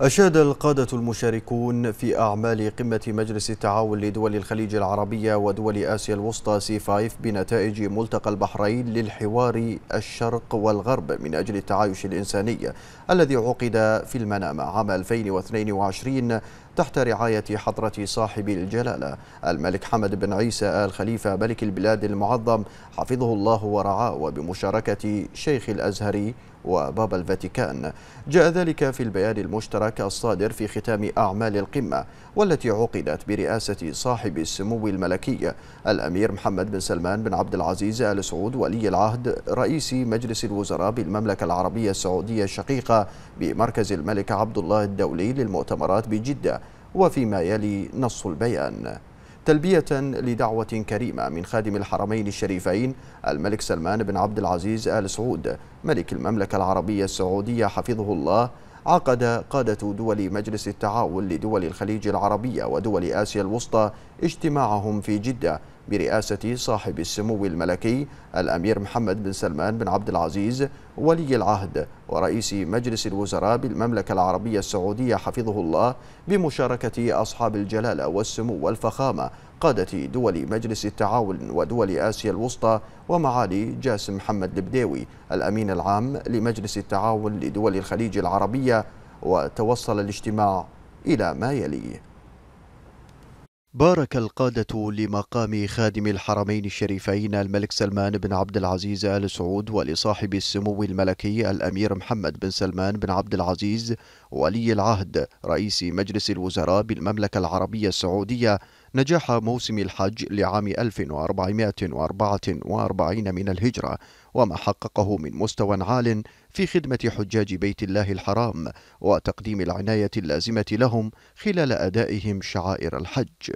أشاد القادة المشاركون في أعمال قمة مجلس التعاون لدول الخليج العربية ودول آسيا الوسطى سي 5 بنتائج ملتقى البحرين للحوار الشرق والغرب من أجل التعايش الإنساني الذي عقد في المنام عام 2022 تحت رعاية حضرة صاحب الجلالة الملك حمد بن عيسى آل خليفة ملك البلاد المعظم حفظه الله ورعاه وبمشاركة شيخ الأزهري وبابا الفاتيكان جاء ذلك في البيان المشترك الصادر في ختام أعمال القمة والتي عقدت برئاسة صاحب السمو الملكي الأمير محمد بن سلمان بن عبد العزيز آل سعود ولي العهد رئيس مجلس الوزراء بالمملكة العربية السعودية الشقيقة بمركز الملك عبد الله الدولي للمؤتمرات بجدة وفيما يلي نص البيان تلبية لدعوة كريمة من خادم الحرمين الشريفين الملك سلمان بن عبد العزيز آل سعود ملك المملكة العربية السعودية حفظه الله عقد قادة دول مجلس التعاون لدول الخليج العربية ودول آسيا الوسطى اجتماعهم في جدة برئاسة صاحب السمو الملكي الأمير محمد بن سلمان بن عبد العزيز ولي العهد ورئيس مجلس الوزراء بالمملكة العربية السعودية حفظه الله بمشاركة أصحاب الجلالة والسمو والفخامة قادة دول مجلس التعاون ودول آسيا الوسطى ومعالي جاسم محمد البديوي الأمين العام لمجلس التعاون لدول الخليج العربية وتوصل الاجتماع إلى ما يليه بارك القادة لمقام خادم الحرمين الشريفين الملك سلمان بن عبد العزيز آل سعود ولصاحب السمو الملكي الأمير محمد بن سلمان بن عبد العزيز ولي العهد رئيس مجلس الوزراء بالمملكة العربية السعودية نجاح موسم الحج لعام 1444 من الهجرة وما حققه من مستوى عال في خدمة حجاج بيت الله الحرام وتقديم العناية اللازمة لهم خلال أدائهم شعائر الحج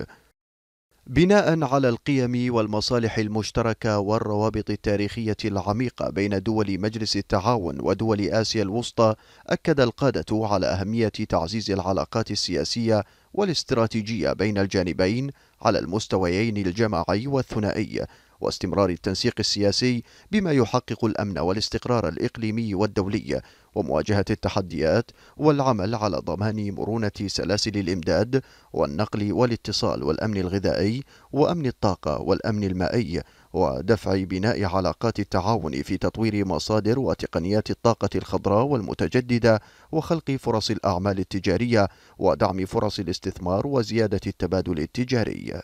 بناء على القيم والمصالح المشتركه والروابط التاريخيه العميقه بين دول مجلس التعاون ودول اسيا الوسطى اكد القاده على اهميه تعزيز العلاقات السياسيه والاستراتيجيه بين الجانبين على المستويين الجماعي والثنائي واستمرار التنسيق السياسي بما يحقق الامن والاستقرار الاقليمي والدولي ومواجهه التحديات والعمل على ضمان مرونه سلاسل الامداد والنقل والاتصال والامن الغذائي وامن الطاقه والامن المائي ودفع بناء علاقات التعاون في تطوير مصادر وتقنيات الطاقه الخضراء والمتجدده وخلق فرص الاعمال التجاريه ودعم فرص الاستثمار وزياده التبادل التجاري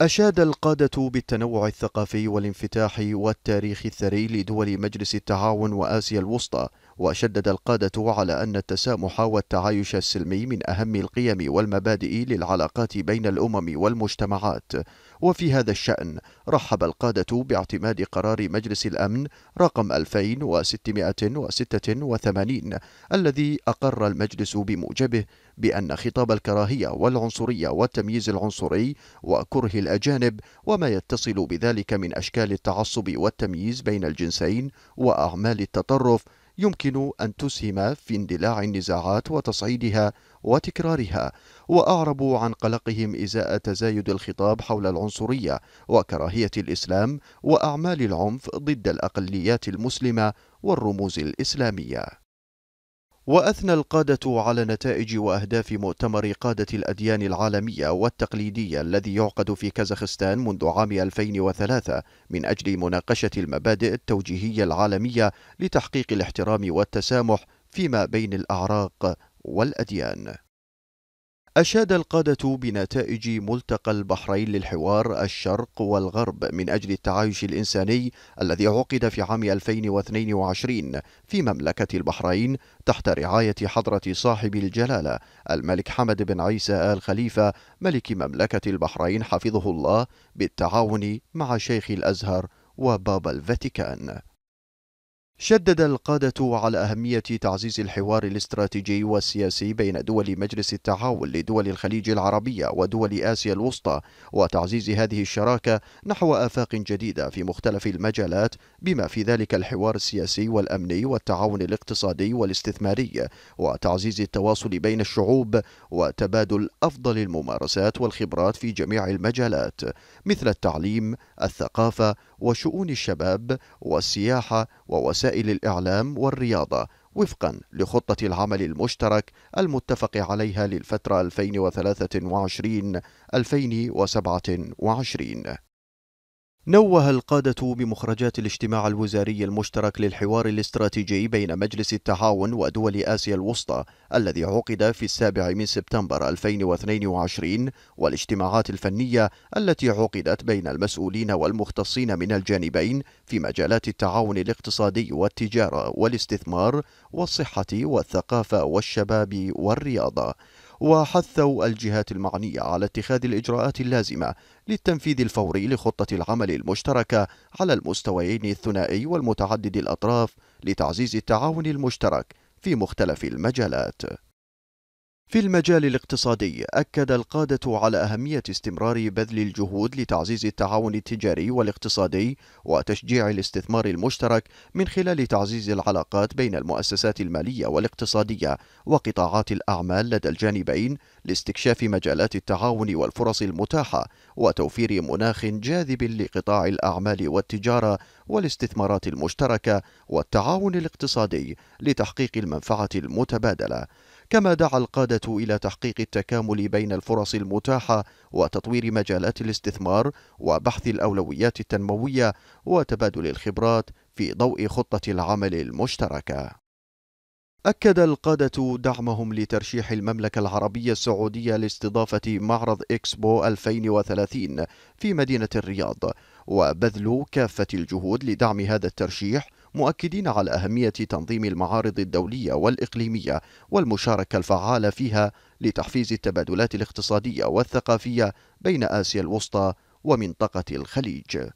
أشاد القادة بالتنوع الثقافي والانفتاح والتاريخ الثري لدول مجلس التعاون وآسيا الوسطى، وشدد القادة على أن التسامح والتعايش السلمي من أهم القيم والمبادئ للعلاقات بين الأمم والمجتمعات، وفي هذا الشأن رحب القادة باعتماد قرار مجلس الأمن رقم 2686 الذي أقر المجلس بموجبه بأن خطاب الكراهية والعنصرية والتمييز العنصري وكره الأجانب وما يتصل بذلك من أشكال التعصب والتمييز بين الجنسين وأعمال التطرف يمكن أن تسهم في اندلاع النزاعات وتصعيدها وتكرارها واعربوا عن قلقهم ازاء تزايد الخطاب حول العنصريه وكراهيه الاسلام واعمال العنف ضد الاقليات المسلمه والرموز الاسلاميه واثنى القاده على نتائج واهداف مؤتمر قاده الاديان العالميه والتقليديه الذي يعقد في كازاخستان منذ عام 2003 من اجل مناقشه المبادئ التوجيهيه العالميه لتحقيق الاحترام والتسامح فيما بين الاعراق والأديان. أشاد القادة بنتائج ملتقى البحرين للحوار الشرق والغرب من أجل التعايش الإنساني الذي عقد في عام 2022 في مملكة البحرين تحت رعاية حضرة صاحب الجلالة الملك حمد بن عيسى آل خليفة ملك مملكة البحرين حفظه الله بالتعاون مع شيخ الأزهر وبابا الفاتيكان. شدد القادة على أهمية تعزيز الحوار الاستراتيجي والسياسي بين دول مجلس التعاون لدول الخليج العربية ودول آسيا الوسطى وتعزيز هذه الشراكة نحو آفاق جديدة في مختلف المجالات بما في ذلك الحوار السياسي والأمني والتعاون الاقتصادي والاستثماري وتعزيز التواصل بين الشعوب وتبادل أفضل الممارسات والخبرات في جميع المجالات مثل التعليم، الثقافة، وشؤون الشباب والسياحة ووسائل الإعلام والرياضة وفقا لخطة العمل المشترك المتفق عليها للفترة 2023 2027 نوه القادة بمخرجات الاجتماع الوزاري المشترك للحوار الاستراتيجي بين مجلس التعاون ودول آسيا الوسطى الذي عقد في السابع من سبتمبر 2022 والاجتماعات الفنية التي عقدت بين المسؤولين والمختصين من الجانبين في مجالات التعاون الاقتصادي والتجارة والاستثمار والصحة والثقافة والشباب والرياضة وحثوا الجهات المعنية على اتخاذ الإجراءات اللازمة للتنفيذ الفوري لخطة العمل المشتركة على المستويين الثنائي والمتعدد الأطراف لتعزيز التعاون المشترك في مختلف المجالات في المجال الاقتصادي أكد القادة على أهمية استمرار بذل الجهود لتعزيز التعاون التجاري والاقتصادي وتشجيع الاستثمار المشترك من خلال تعزيز العلاقات بين المؤسسات المالية والاقتصادية وقطاعات الأعمال لدى الجانبين لاستكشاف مجالات التعاون والفرص المتاحة وتوفير مناخ جاذب لقطاع الأعمال والتجارة والاستثمارات المشتركة والتعاون الاقتصادي لتحقيق المنفعة المتبادلة كما دعا القادة إلى تحقيق التكامل بين الفرص المتاحة وتطوير مجالات الاستثمار وبحث الأولويات التنموية وتبادل الخبرات في ضوء خطة العمل المشتركة. أكد القادة دعمهم لترشيح المملكة العربية السعودية لاستضافة معرض إكسبو 2030 في مدينة الرياض وبذل كافة الجهود لدعم هذا الترشيح مؤكدين على أهمية تنظيم المعارض الدولية والإقليمية والمشاركة الفعالة فيها لتحفيز التبادلات الاقتصادية والثقافية بين آسيا الوسطى ومنطقة الخليج.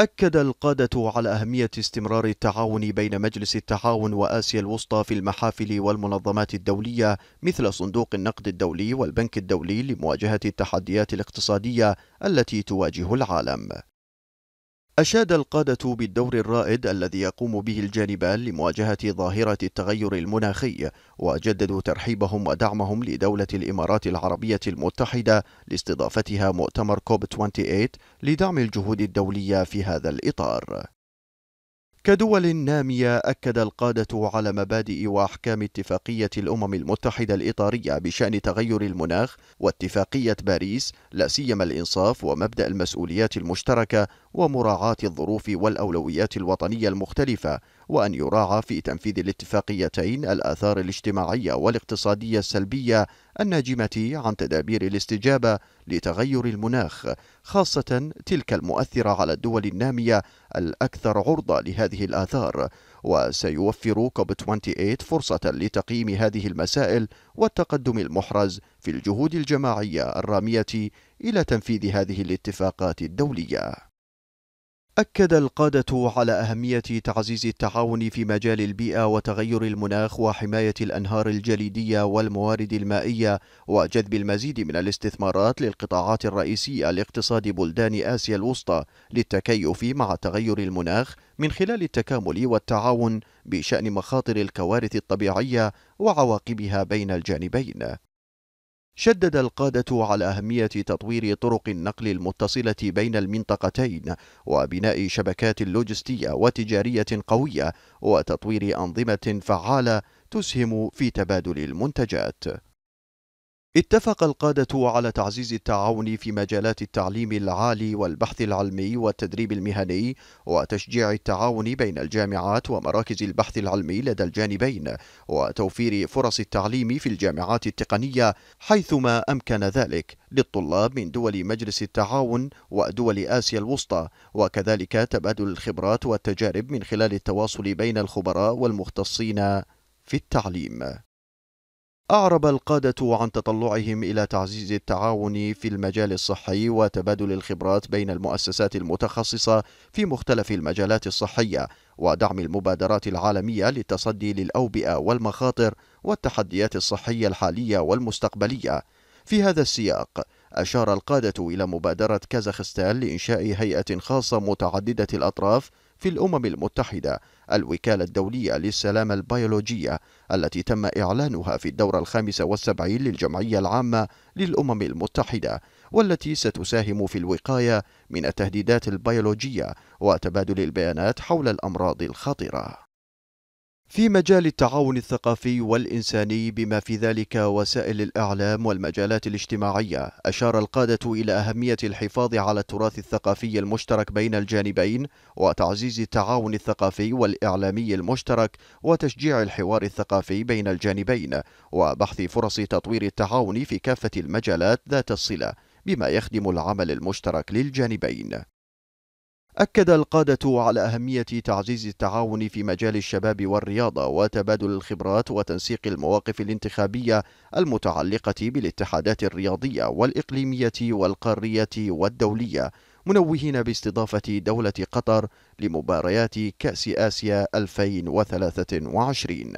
أكد القادة على أهمية استمرار التعاون بين مجلس التعاون وآسيا الوسطى في المحافل والمنظمات الدولية مثل صندوق النقد الدولي والبنك الدولي لمواجهة التحديات الاقتصادية التي تواجه العالم. أشاد القادة بالدور الرائد الذي يقوم به الجانبان لمواجهة ظاهرة التغير المناخي وجددوا ترحيبهم ودعمهم لدولة الإمارات العربية المتحدة لاستضافتها مؤتمر كوب 28 لدعم الجهود الدولية في هذا الإطار كدول نامية أكد القادة على مبادئ وأحكام اتفاقية الأمم المتحدة الإطارية بشأن تغير المناخ واتفاقية باريس لا سيما الإنصاف ومبدأ المسؤوليات المشتركة ومراعاة الظروف والأولويات الوطنية المختلفة وأن يراعى في تنفيذ الاتفاقيتين الآثار الاجتماعية والاقتصادية السلبية الناجمة عن تدابير الاستجابة لتغير المناخ، خاصة تلك المؤثرة على الدول النامية الأكثر عرضة لهذه الآثار، وسيوفر كوب 28 فرصة لتقييم هذه المسائل والتقدم المحرز في الجهود الجماعية الرامية إلى تنفيذ هذه الاتفاقات الدولية. أكد القادة على أهمية تعزيز التعاون في مجال البيئة وتغير المناخ وحماية الأنهار الجليدية والموارد المائية وجذب المزيد من الاستثمارات للقطاعات الرئيسية لاقتصاد بلدان آسيا الوسطى للتكيف مع تغير المناخ من خلال التكامل والتعاون بشأن مخاطر الكوارث الطبيعية وعواقبها بين الجانبين شدد القادة على أهمية تطوير طرق النقل المتصلة بين المنطقتين وبناء شبكات لوجستية وتجارية قوية وتطوير أنظمة فعالة تسهم في تبادل المنتجات اتفق القادة على تعزيز التعاون في مجالات التعليم العالي والبحث العلمي والتدريب المهني وتشجيع التعاون بين الجامعات ومراكز البحث العلمي لدى الجانبين وتوفير فرص التعليم في الجامعات التقنية حيثما أمكن ذلك للطلاب من دول مجلس التعاون ودول آسيا الوسطى وكذلك تبادل الخبرات والتجارب من خلال التواصل بين الخبراء والمختصين في التعليم أعرب القادة عن تطلعهم إلى تعزيز التعاون في المجال الصحي وتبادل الخبرات بين المؤسسات المتخصصة في مختلف المجالات الصحية ودعم المبادرات العالمية للتصدي للأوبئة والمخاطر والتحديات الصحية الحالية والمستقبلية. في هذا السياق، أشار القادة إلى مبادرة كازاخستان لإنشاء هيئة خاصة متعددة الأطراف في الأمم المتحدة الوكالة الدولية للسلامة البيولوجية التي تم إعلانها في الدورة الخامسة والسبعين للجمعية العامة للأمم المتحدة والتي ستساهم في الوقاية من التهديدات البيولوجية وتبادل البيانات حول الأمراض الخطرة في مجال التعاون الثقافي والإنساني بما في ذلك وسائل الإعلام والمجالات الاجتماعية أشار القادة إلى أهمية الحفاظ على التراث الثقافي المشترك بين الجانبين وتعزيز التعاون الثقافي والإعلامي المشترك وتشجيع الحوار الثقافي بين الجانبين وبحث فرص تطوير التعاون في كافة المجالات ذات الصلة بما يخدم العمل المشترك للجانبين أكد القادة على أهمية تعزيز التعاون في مجال الشباب والرياضة وتبادل الخبرات وتنسيق المواقف الانتخابية المتعلقة بالاتحادات الرياضية والإقليمية والقارية والدولية، منوهين باستضافة دولة قطر لمباريات كأس آسيا 2023.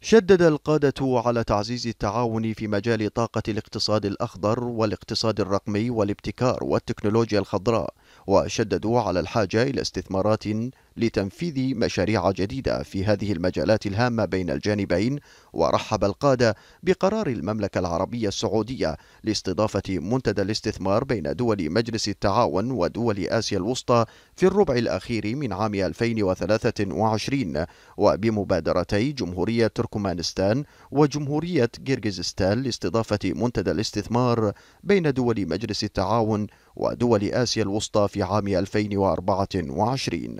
شدد القادة على تعزيز التعاون في مجال طاقة الاقتصاد الأخضر والاقتصاد الرقمي والابتكار والتكنولوجيا الخضراء وشددوا على الحاجة إلى استثمارات لتنفيذ مشاريع جديدة في هذه المجالات الهامة بين الجانبين ورحب القادة بقرار المملكة العربية السعودية لاستضافة منتدى الاستثمار بين دول مجلس التعاون ودول آسيا الوسطى في الربع الأخير من عام 2023 وبمبادرتي جمهورية تركمانستان وجمهورية كيرغيزستان لاستضافة منتدى الاستثمار بين دول مجلس التعاون ودول آسيا الوسطى في عام 2024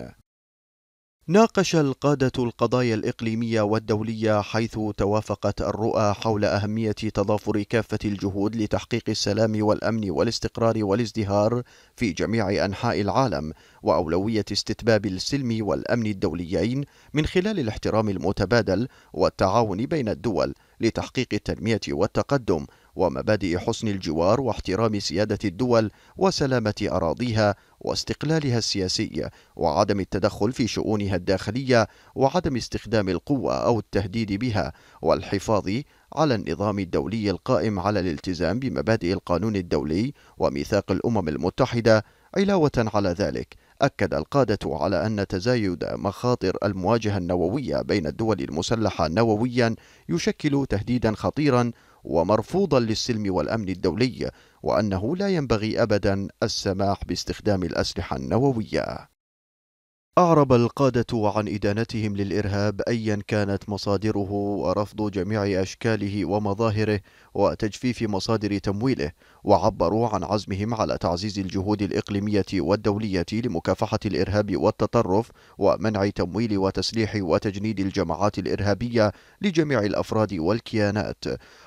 ناقش القادة القضايا الإقليمية والدولية حيث توافقت الرؤى حول أهمية تضافر كافة الجهود لتحقيق السلام والأمن والاستقرار والازدهار في جميع أنحاء العالم وأولوية استتباب السلم والأمن الدوليين من خلال الاحترام المتبادل والتعاون بين الدول لتحقيق التنمية والتقدم ومبادئ حسن الجوار واحترام سيادة الدول وسلامة أراضيها واستقلالها السياسي وعدم التدخل في شؤونها الداخلية وعدم استخدام القوة أو التهديد بها والحفاظ على النظام الدولي القائم على الالتزام بمبادئ القانون الدولي وميثاق الأمم المتحدة علاوة على ذلك أكد القادة على أن تزايد مخاطر المواجهة النووية بين الدول المسلحة نوويا يشكل تهديدا خطيرا ومرفوضا للسلم والأمن الدولي وأنه لا ينبغي أبدا السماح باستخدام الأسلحة النووية. أعرب القادة عن إدانتهم للإرهاب أيا كانت مصادره ورفض جميع أشكاله ومظاهره وتجفيف مصادر تمويله وعبروا عن عزمهم على تعزيز الجهود الإقليمية والدولية لمكافحة الإرهاب والتطرف ومنع تمويل وتسليح وتجنيد الجماعات الإرهابية لجميع الأفراد والكيانات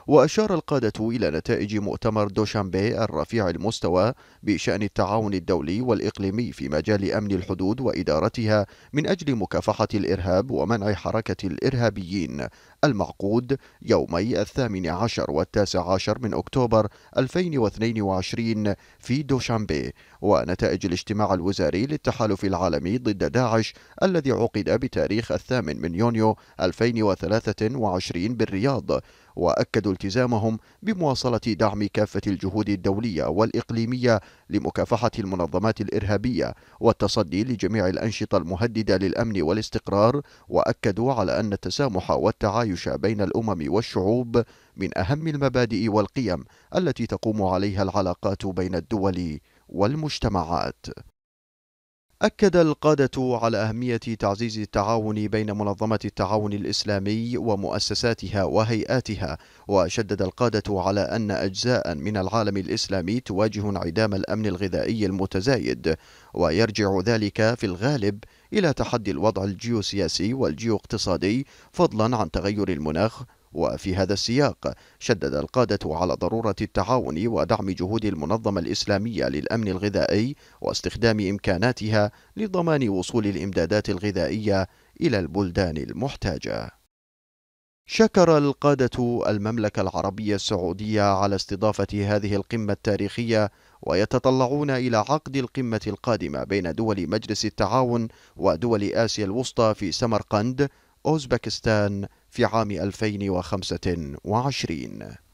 وأشار القادة إلى نتائج مؤتمر دوشامبي الرفيع المستوى بشأن التعاون الدولي والإقليمي في مجال أمن الحدود وإدارتها من أجل مكافحة الإرهاب ومنع حركة الإرهابيين المعقود يومي الثامن عشر والتاسع عشر من أكتوبر 2020 2022 في دوشامبي ونتائج الاجتماع الوزاري للتحالف العالمي ضد داعش الذي عقد بتاريخ الثامن من يونيو 2023 بالرياض واكدوا التزامهم بمواصله دعم كافه الجهود الدوليه والاقليميه لمكافحه المنظمات الارهابيه والتصدي لجميع الانشطه المهدده للامن والاستقرار واكدوا على ان التسامح والتعايش بين الامم والشعوب من اهم المبادئ والقيم التي تقوم عليها العلاقات بين الدول والمجتمعات أكد القادة على أهمية تعزيز التعاون بين منظمة التعاون الإسلامي ومؤسساتها وهيئاتها، وشدد القادة على أن أجزاء من العالم الإسلامي تواجه انعدام الأمن الغذائي المتزايد، ويرجع ذلك في الغالب إلى تحدي الوضع الجيوسياسي والجيواقتصادي، فضلا عن تغير المناخ وفي هذا السياق شدد القادة على ضرورة التعاون ودعم جهود المنظمة الإسلامية للأمن الغذائي واستخدام إمكاناتها لضمان وصول الإمدادات الغذائية إلى البلدان المحتاجة. شكر القادة المملكة العربية السعودية على استضافة هذه القمة التاريخية ويتطلعون إلى عقد القمة القادمة بين دول مجلس التعاون ودول آسيا الوسطى في سمرقند، أوزبكستان، في عام 2025